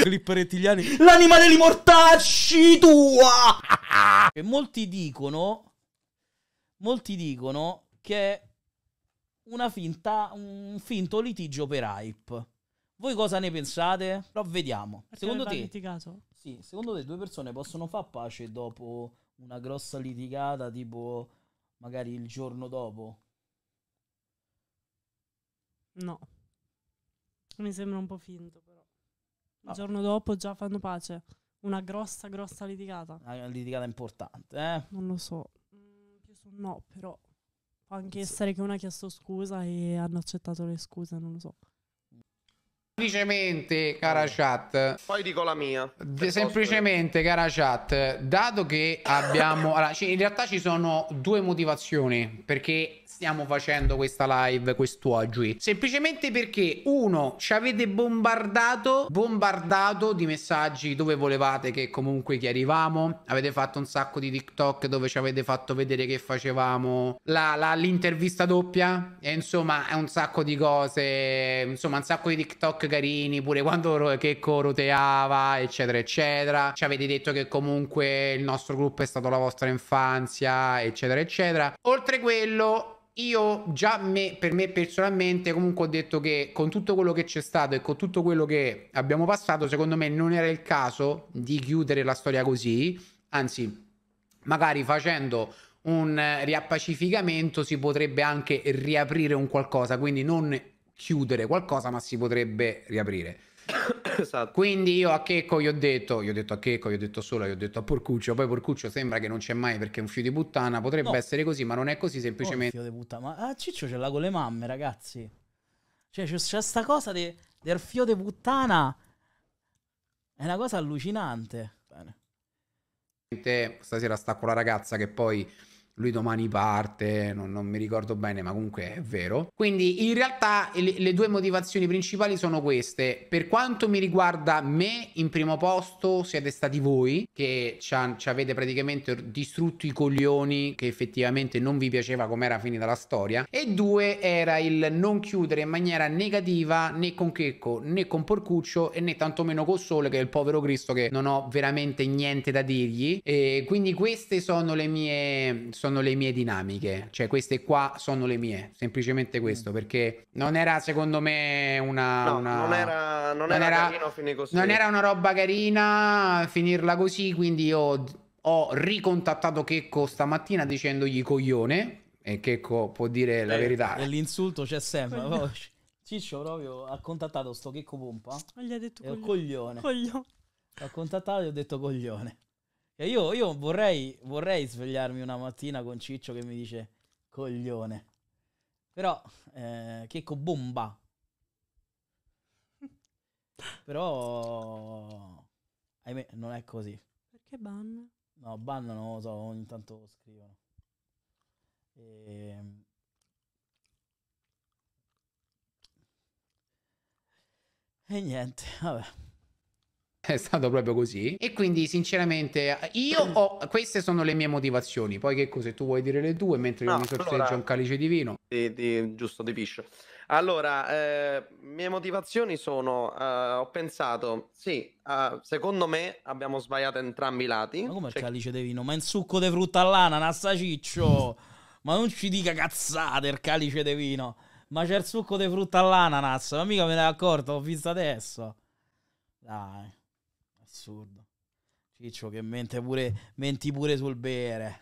Clipperettigliani. L'anima degli mortacci tua! e molti dicono... Molti dicono che è una finta, un finto litigio per hype. Voi cosa ne pensate? Però vediamo. Perché secondo te... Sì, secondo te due persone possono far pace dopo una grossa litigata tipo magari il giorno dopo? No. Mi sembra un po' finto, però. Il no. Ah. giorno dopo già fanno pace. Una grossa, grossa litigata. Una litigata importante, eh? Non lo so. Mm, più su no, però. Può anche sì. essere che una ha chiesto scusa e hanno accettato le scuse, non lo so. Semplicemente, cara eh. chat. Poi dico la mia. semplicemente, cara chat, dato che abbiamo... Allora, in realtà ci sono due motivazioni perché stiamo facendo questa live quest'oggi. Semplicemente perché, uno, ci avete bombardato, bombardato di messaggi dove volevate che comunque chiarivamo. Avete fatto un sacco di TikTok dove ci avete fatto vedere che facevamo l'intervista doppia. E insomma, è un sacco di cose, insomma, un sacco di TikTok carini, pure quando Checco roteava, eccetera, eccetera. Ci avete detto che comunque il nostro gruppo è stato la vostra infanzia, eccetera, eccetera. Oltre quello, io già me, per me personalmente comunque ho detto che con tutto quello che c'è stato e con tutto quello che abbiamo passato secondo me non era il caso di chiudere la storia così anzi magari facendo un riappacificamento si potrebbe anche riaprire un qualcosa quindi non chiudere qualcosa, ma si potrebbe riaprire. Esatto. Quindi io a Checco gli ho detto, gli ho detto a Checco, gli ho detto solo, gli ho detto a Porcuccio, poi Porcuccio sembra che non c'è mai perché è un fio di puttana, potrebbe no. essere così, ma non è così semplicemente. Oh, figlio di ma a ah, Ciccio ce l'ha con le mamme, ragazzi. Cioè c'è, c'è sta cosa de, del fio di puttana, è una cosa allucinante. Bene. Stasera sta con la ragazza che poi lui domani parte, non, non, mi ricordo bene, ma comunque è vero. Quindi in realtà le, le, due motivazioni principali sono queste. Per quanto mi riguarda me, in primo posto siete stati voi che ci, ha, ci avete praticamente distrutto i coglioni che effettivamente non vi piaceva come era finita la storia. E due era il non chiudere in maniera negativa né con Checco né con Porcuccio e né tantomeno con Sole che è il povero Cristo che non ho veramente niente da dirgli. E quindi queste sono le mie sono le mie dinamiche, cioè queste qua sono le mie, semplicemente questo, mm. perché non era secondo me una... No, una... Non, era, non, non, era era, non era una roba carina finirla così, quindi io ho ricontattato Checco stamattina dicendogli coglione, e Checco può dire la eh, verità. E l'insulto c'è sempre. Coglione. Ciccio proprio ha contattato sto Checco Pompa. Gli ha detto coglione. coglione. coglione. L'ho contattato e ho detto coglione. Io, io vorrei, vorrei, svegliarmi una mattina con Ciccio che mi dice coglione. Però, eh, bomba. Però, ahimè, non è così. Perché banno? No, banno non lo so, ogni tanto lo scrivono. E... Ehm. e niente, vabbè. È stato proprio così. E quindi, sinceramente, io ho. Queste sono le mie motivazioni. Poi, che cosa? Tu vuoi dire le tue mentre no, io mi sorteggio allora, un calice di vino? Di, di, giusto, di piscio. Allora, eh, mie motivazioni sono, eh, ho pensato, sì, eh, secondo me abbiamo sbagliato entrambi i lati. Ma come cioè... il calice di vino? Ma in succo di frutta all'ananas, ciccio! ma non ci dica cazzate il calice di vino! Ma c'è il succo di frutta all'ananas, ma mica me ne accorto, l'ho visto adesso! Dai... Assurdo. Ciccio che mente pure, menti pure sul bere.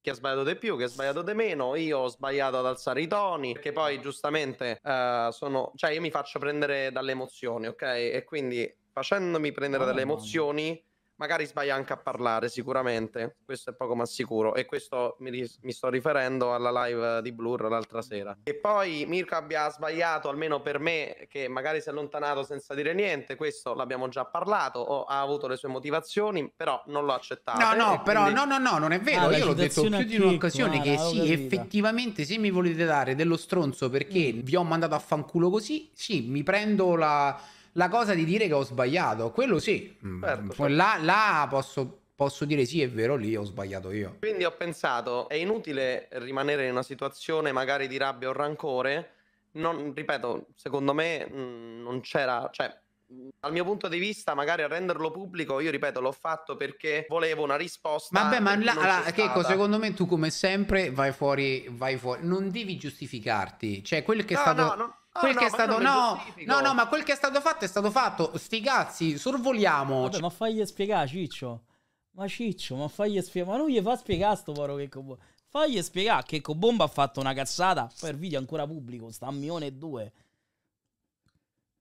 Chi ha sbagliato di più, chi ha sbagliato di meno, io ho sbagliato ad alzare i toni, che poi giustamente uh, sono... Cioè io mi faccio prendere dalle emozioni, ok? E quindi facendomi prendere oh, dalle no. emozioni magari sbaglia anche a parlare sicuramente, questo è poco ma sicuro e questo mi, mi sto riferendo alla live di Blur l'altra sera. E poi Mirko abbia sbagliato, almeno per me, che magari si è allontanato senza dire niente, questo l'abbiamo già parlato, o ha avuto le sue motivazioni, però non l'ho accettato. No, no, però quindi... no, no, no, non è vero, ah, io l'ho detto più di un'occasione che sì, effettivamente se mi volete dare dello stronzo perché mm. vi ho mandato a fanculo così, sì, mi prendo la la cosa di dire che ho sbagliato, quello sì. Mm, certo, certo, là, là posso posso dire sì, è vero, lì ho sbagliato io. Quindi ho pensato, è inutile rimanere in una situazione magari di rabbia o rancore. Non, ripeto, secondo me mm, non c'era, cioè, mm, dal mio punto di vista, magari a renderlo pubblico, io ripeto, l'ho fatto perché volevo una risposta. Vabbè, ma la, la, Checco, secondo me tu come sempre vai fuori, vai fuori, non devi giustificarti. Cioè, quel che è stato... No, no quel no, che è stato no, no, no, ma quel che è stato fatto è stato fatto. Sti cazzi, sorvoliamo. Vabbè, ma fagli spiegare, Ciccio. Ma Ciccio, ma fagli spiegare. Ma non gli fa spiegare sto paro che co... Fagli spiegare che Cobomba ha fatto una cazzata. Poi il video è ancora pubblico, sta a milione e due.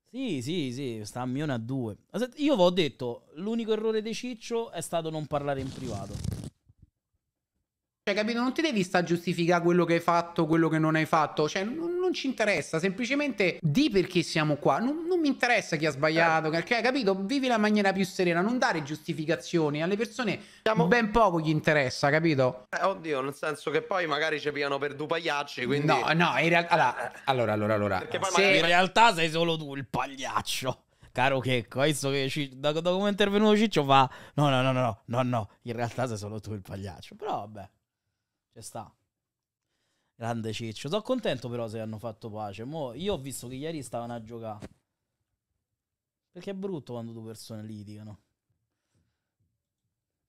Sì, sì, sì, sta a milione a due. Io vi ho detto, l'unico errore di Ciccio è stato non parlare in privato. Cioè, capito? Non ti devi sta a giustificare quello che hai fatto, quello che non hai fatto. Cioè, non, non ci interessa. Semplicemente di perché siamo qua. Non, non mi interessa chi ha sbagliato. Eh. Che, capito? Vivi la maniera più serena. Non dare giustificazioni alle persone. Siamo... Ben poco gli interessa, capito? Eh, oddio, nel senso che poi magari ci pigliano per due pagliacci. Quindi... No, no, in realtà. Eh. Allora, allora, allora. allora. Se... Magari... In realtà sei solo tu il pagliaccio caro Checco, visto che Ciccio, da, da come è intervenuto Ciccio fa no, no, no, no, no, no, in realtà sei solo tu il pagliaccio, però vabbè. Ci sta. Grande Ciccio. Sono contento però se hanno fatto pace. Mo io ho visto che ieri stavano a giocare. Perché è brutto quando due persone litigano.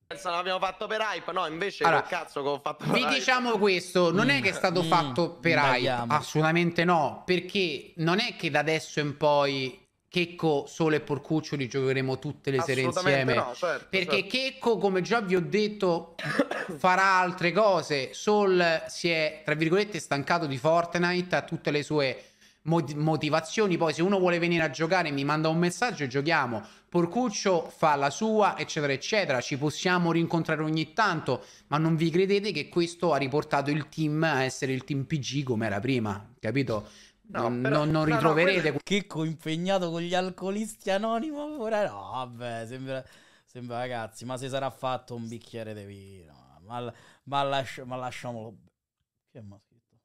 Pensano l'abbiamo fatto per hype, no? Invece allora, cazzo che ho fatto per vi hype. diciamo questo, non mm, è che è stato mm, fatto per mm, hype, assolutamente no, perché non è che da adesso in poi Checco, Sole e Porcuccio li giocheremo tutte le sere insieme. No, certo, perché certo. Checco, come già vi ho detto, farà altre cose. Sol si è, tra virgolette, stancato di Fortnite, ha tutte le sue motivazioni. Poi, se uno vuole venire a giocare, mi manda un messaggio e giochiamo. Porcuccio fa la sua, eccetera, eccetera. Ci possiamo rincontrare ogni tanto, ma non vi credete che questo ha riportato il team a essere il team PG come era prima, capito? No, non, però, non, non no, ritroverete. No, Checco impegnato con gli alcolisti anonimo. Pure... No, vabbè, sembra, sembra ragazzi, ma se sarà fatto un bicchiere di vino. Ma, ma, lasci, ma lasciamolo. Che ma scritto?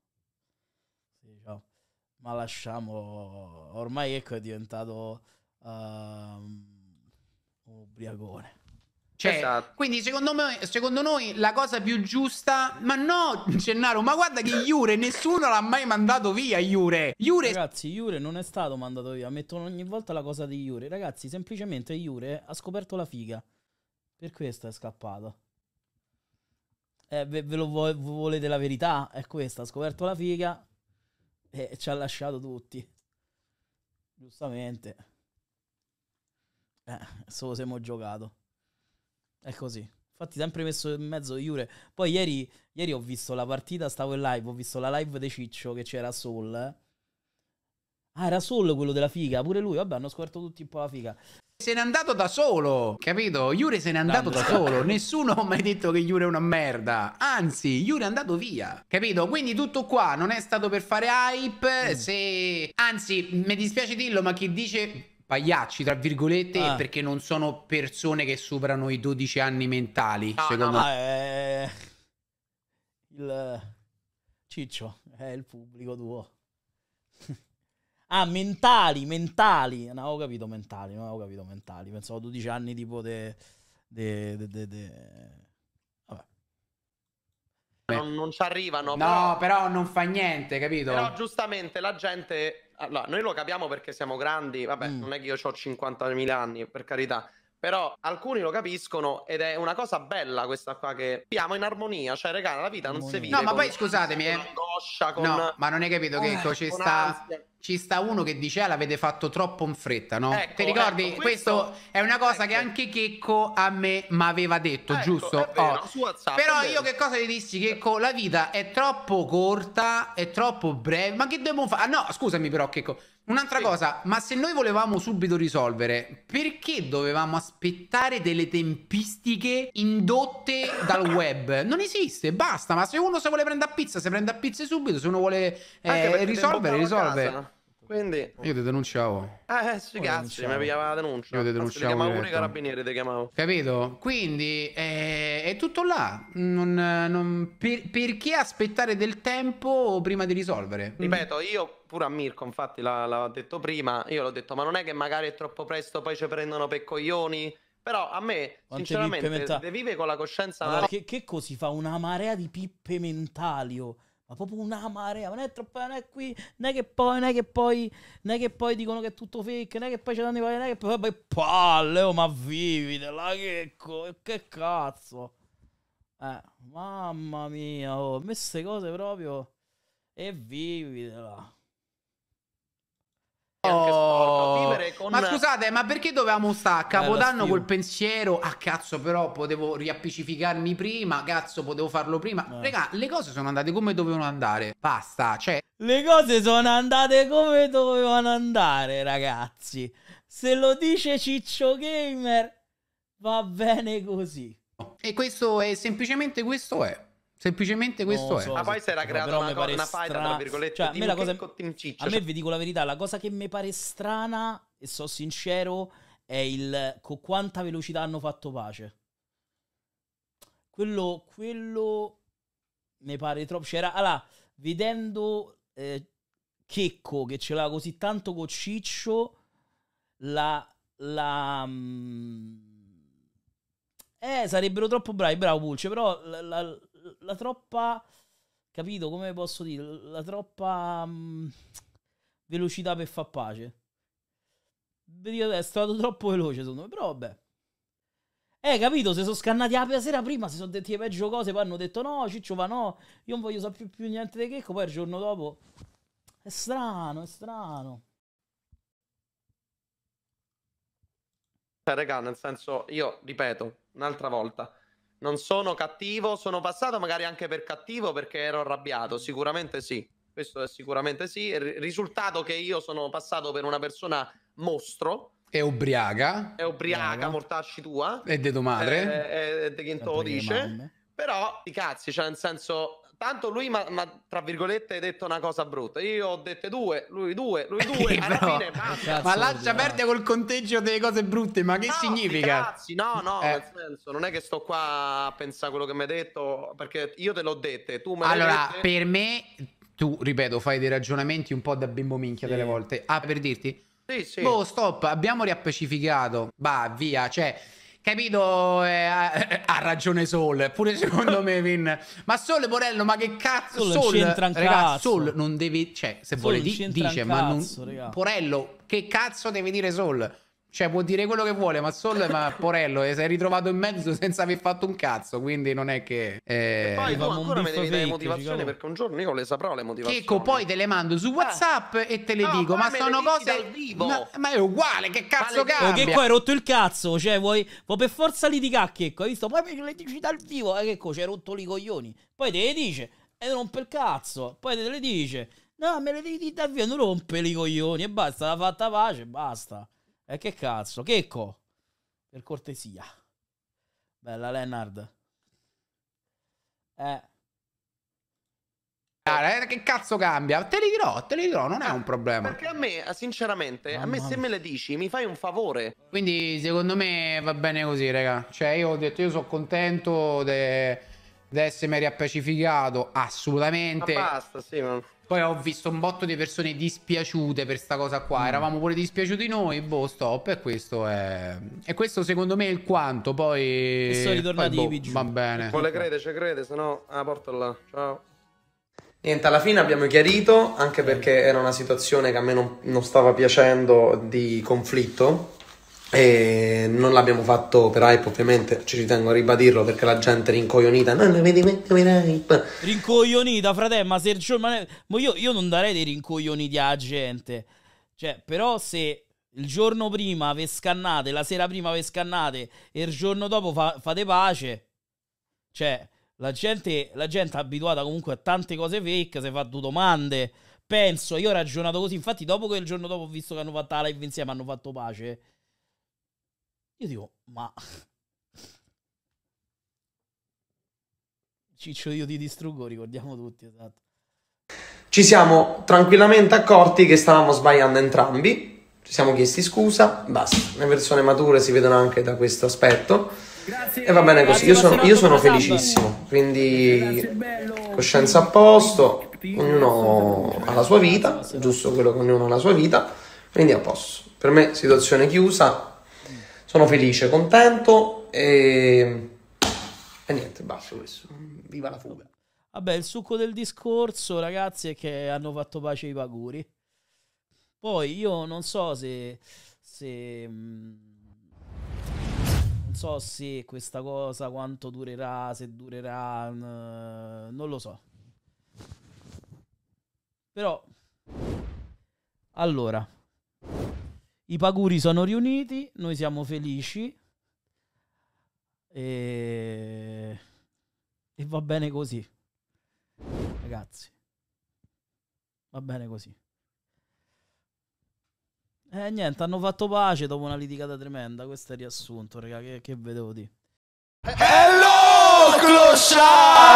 Sì, ciao. Ma lasciamolo. Ormai ecco è diventato. Uh, un ubriacone. Cioè, esatto. Quindi secondo, me, secondo noi la cosa più giusta, ma no Gennaro, ma guarda che Iure, nessuno l'ha mai mandato via Iure. Iure... Ragazzi, Iure non è stato mandato via, mettono ogni volta la cosa di Iure. Ragazzi, semplicemente Iure ha scoperto la figa. Per questo è scappato. Eh, ve, ve, lo vo- volete la verità? È questa, ha scoperto la figa e ci ha lasciato tutti. Giustamente. Eh, solo siamo giocato. È così. Infatti, sempre messo in mezzo Iure. Poi ieri, ieri, ho visto la partita, stavo in live, ho visto la live di Ciccio che c'era Soul. Eh. Ah, era Soul quello della figa, pure lui. Vabbè, hanno scoperto tutti un po' la figa. Se n'è andato da solo, capito? Iure se n'è andato Tanto. da solo. Nessuno ha mai detto che Iure è una merda. Anzi, Iure è andato via, capito? Quindi tutto qua non è stato per fare hype. Mm. Se... Anzi, mi dispiace dirlo, ma chi dice pagliacci, tra virgolette, ah. perché non sono persone che superano i 12 anni mentali. No, secondo no, me. È... Eh, il Ciccio è il pubblico tuo. ah, mentali, mentali. Non avevo capito mentali, non avevo capito mentali. Pensavo 12 anni tipo de... de, de, de non, non ci arrivano. No, però... però... non fa niente, capito? Però giustamente la gente... Allora, noi lo capiamo perché siamo grandi, vabbè, mm. non è che io ho 50.000 anni, per carità. Però alcuni lo capiscono ed è una cosa bella questa qua che siamo in armonia, cioè regala, la vita non armonia. si vive. No, ma poi scusatemi, eh, angoscia. Con... No, ma non hai capito che eh, ecco, ci, sta, ci sta uno che dice ah, l'avete fatto troppo in fretta, no? Ecco, Ti ricordi? Ecco, questo, questo, è una cosa ecco. che anche Checco a me mi aveva detto, ecco, giusto? Vero, oh. WhatsApp, Però io che cosa gli dissi, Checco? La vita è troppo corta, è troppo breve. Ma che dobbiamo fare? Ah, no, scusami però, Checco Un'altra sì. cosa, ma se noi volevamo subito risolvere, perché dovevamo aspettare delle tempistiche indotte dal web? Non esiste, basta, ma se uno se vuole prendere a pizza, se prende a pizza subito, se uno vuole eh, risolvere, risolve. Quindi... Io ti denunciavo. Eh, eh sui cazzi, mi pigliava la denuncia. Io ti denunciavo. Anzi, chiamavo pure i carabinieri, ti chiamavo. Capito? Quindi eh, è tutto là. Non, non... Per, perché aspettare del tempo prima di risolvere? Ripeto, io pure a Mirko, infatti l'ha, detto prima, io l'ho detto, ma non è che magari è troppo presto, poi ci prendono per coglioni? Però a me, Quante sinceramente, menta... vive con la coscienza... Allora, che, che così fa? Una marea di pippe mentali, oh ma proprio una marea, non è troppo, non è qui, non è che poi, non è che poi, non è che poi dicono che è tutto fake, non è che poi c'è danno i pari, non è che poi, poi palle, oh, ma vivi, la che, che cazzo. Eh, mamma mia, oh, queste cose proprio, e vivitela anche Oh, con... Ma scusate, ma perché dovevamo stare a Capodanno col pensiero? Ah, cazzo, però potevo riappicificarmi prima. Cazzo, potevo farlo prima. Eh. Raga, le cose sono andate come dovevano andare. Basta, cioè. Le cose sono andate come dovevano andare, ragazzi. Se lo dice Ciccio Gamer, va bene così. E questo è semplicemente questo è. Semplicemente questo no, so, è. Ma poi si era creata una, co- una faida, tra virgolette. Cioè, a me, la cosa, cioè... a me cioè. vi dico la verità, la cosa che mi pare strana, e so sincero, è il con quanta velocità hanno fatto pace. Quello, quello mi pare troppo. C'era, allora, vedendo eh, Checco che ce l'aveva così tanto con Ciccio, la... la mh... Mm, eh, sarebbero troppo bravi, bravo Pulce, però la, la la troppa, capito come posso dire, la troppa mh, mm, velocità per far pace. Vedi, è stato troppo veloce secondo me, però vabbè. Eh, capito, se sono scannati la sera prima, si sono detti le peggio cose, poi hanno detto no, Ciccio, va no, io non voglio sapere più, più niente di Checco, poi il giorno dopo... È strano, è strano. Cioè, raga, nel senso, io ripeto un'altra volta, non sono cattivo, sono passato magari anche per cattivo perché ero arrabbiato, sicuramente sì. Questo è sicuramente sì. Il risultato che io sono passato per una persona mostro, è ubriaca. È ubriaca, mortacci tua. E di tua madre. Eh, eh, eh, e di chi te lo dice. Però, i cazzi, cioè nel senso, tanto lui mi ha tra virgolette detto una cosa brutta. Io ho detto due, lui due, lui due. alla fine basta. Ma lascia perdere col conteggio delle cose brutte, ma che no, significa? Cazzi, no, no, eh. nel senso, non è che sto qua a pensare quello che mi hai detto, perché io te l'ho dette, tu me Allora, dette... per me tu, ripeto, fai dei ragionamenti un po' da bimbo minchia sì. delle volte. Ah, per dirti? Sì, sì. Boh, stop, abbiamo riappacificato. Bah, via, cioè Capito? Eh, eh, ha ragione Sol. Pure secondo me, Vin. Ma Sol, Morello, ma che cazzo? Sol, Sol c'entra un raga, Sol non deve. Cioè, se Sol vuole di, dice, ma non. Raga. Porello, che cazzo devi dire Sol? Cioè, può dire quello che vuole, ma solo ma Porello eh, si è ritrovato in mezzo senza aver fatto un cazzo. Quindi non è che. Eh... E poi tu ancora me devi dare le motivazioni ciclo. Diciamo. perché un giorno io le saprò le motivazioni. Ecco, poi te le mando su eh. WhatsApp eh. e te le no, dico. Ma sono cose. Ma, ma, è uguale, che cazzo ma cambia? Che qua hai rotto il cazzo. Cioè, vuoi, vuoi per forza litigare, Checco? Hai visto? Poi le dici dal vivo? Eh, Checco, c'hai rotto i coglioni. Poi te le dice. E rompe il cazzo. Poi te le dice. No, me le devi dire dal Non rompe i coglioni. E basta, l'ha fatta pace, basta. E eh, che cazzo, Checco, per cortesia. Bella Lennard. Eh. Ah, eh. Che cazzo cambia? Te li dirò, te li dirò, non è un problema. Perché a me, sinceramente, Mamma a me se me le dici mi fai un favore. Quindi secondo me va bene così, raga. Cioè io ho detto, io sono contento di de... essermi riappacificato, assolutamente. Ma basta, sì, ma... Poi ho visto un botto di persone dispiaciute per sta cosa qua. Mm. Eravamo pure dispiaciuti noi. Boh, stop. E questo è. E questo secondo me è il quanto. Poi. E sono ritornati Poi, boh, Va bene. Vuole crede, ci crede, se no. Ah, portala. Ciao. Niente, alla fine abbiamo chiarito, anche perché era una situazione che a me non, non stava piacendo di conflitto, e non l'abbiamo fatto per hype, ovviamente, ci ritengo a ribadirlo perché la gente rincoglionita. No, non vedi per hype. Rincoglionita, fratello, ma se ma io, io non darei dei rincoglioniti alla gente. Cioè, però se il giorno prima ve scannate, la sera prima ve scannate e il giorno dopo fa, fate pace. Cioè, la gente, la gente è abituata comunque a tante cose fake, si fa due domande. Penso, io ho ragionato così. Infatti, dopo che il giorno dopo ho visto che hanno fatto la live insieme, hanno fatto pace io dico, ma Ciccio io ti distruggo, ricordiamo tutti, esatto. Ci siamo tranquillamente accorti che stavamo sbagliando entrambi, ci siamo chiesti scusa, basta. Le persone mature si vedono anche da questo aspetto. Grazie, e va bene così, io sono, io sono felicissimo, quindi coscienza a posto, ognuno ha la sua vita, giusto quello che ognuno ha la sua vita, quindi a posto. Per me situazione chiusa, sono felice, contento e, e niente, basta questo. Viva la fuga. Vabbè, il succo del discorso, ragazzi, è che hanno fatto pace i paguri. Poi io non so se, se mm, non so se questa cosa quanto durerà, se durerà, non lo so. Però allora i paguri sono riuniti, noi siamo felici e, e va bene così, ragazzi. Va bene così. E eh, niente, hanno fatto pace dopo una litigata tremenda. Questo è il riassunto, raga, che, che vedevo di. Hello, Clochard!